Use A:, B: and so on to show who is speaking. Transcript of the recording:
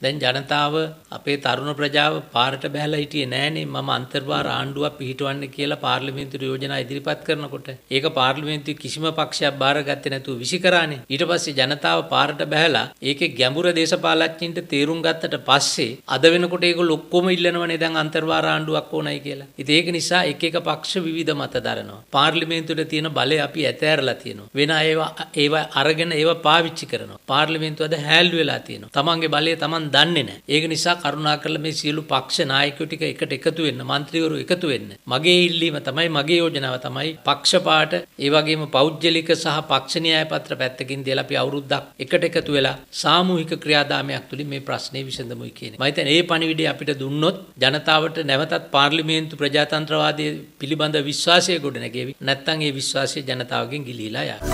A: දැන් ජනතාව අපේ තරුණ ප්‍රජාව පාරට බැහැලා හිටියේ නෑනේ මම අන්තර්වාර ආණ්ඩුවක් පිහිටවන්න කියලා පාර්ලිමේන්තු යෝජනා ඉදිරිපත් කරනකොට ඒක පාර්ලිමේන්තුවේ කිසිම පක්ෂයක් බාරගත්තේ නැතුව විසිකරානේ ඊට පස්සේ ජනතාව පාරට බැහැලා ඒකේ ගැඹුර දේශපාලඥින්ට තීරුම් ගත්තට පස්සේ අද වෙනකොට ඒගොල්ලෝ ඔක්කොම ඉල්ලනවනේ දැන් අන්තර්වාර ආණ්ඩුවක් ඕනයි කියලා ඉතින් ඒක නිසා එක එක පක්ෂ විවිධ මත දරනවා පාර්ලිමේන්තුවේ තියෙන බලය අපි ඇතෑරලා තියෙනවා වෙන ඒවා ඒවා අරගෙන ඒවා පාවිච්චි කරනවා පාර්ලිමේන්තුව අද හැල් වෙලා තියෙනවා තමන්ගේ බලය තමන් මන් දන්නේ නැහැ. ඒක නිසා කරුණාකරලා මේ සියලු පක්ෂ නායකයෝ ටික එකට එකතු වෙන්න, മന്ത്രിවරු එකතු වෙන්න. මගේ ඉල්ලීම තමයි මගේ යෝජනාව තමයි පක්ෂපාට, ඒ වගේම පෞද්ගලික සහ පක්ෂ න්‍යාය පත්‍ර පැත්තකින් දාලා අපි අවුරුද්දක් එකට එකතු වෙලා සාමූහික ක්‍රියාදාමයක් තුලින් මේ
B: ප්‍රශ්නේ විසඳමුයි
A: කියන්නේ. මම හිතන්නේ මේ පණිවිඩය අපිට දුන්නොත් ජනතාවට නැවතත් පාර්ලිමේන්තු ප්‍රජාතන්ත්‍රවාදය පිළිබඳ විශ්වාසය ගොඩනැගේවි. නැත්නම් ඒ විශ්වාසය ජනතාවගෙන් ගිලිහිලා යයි.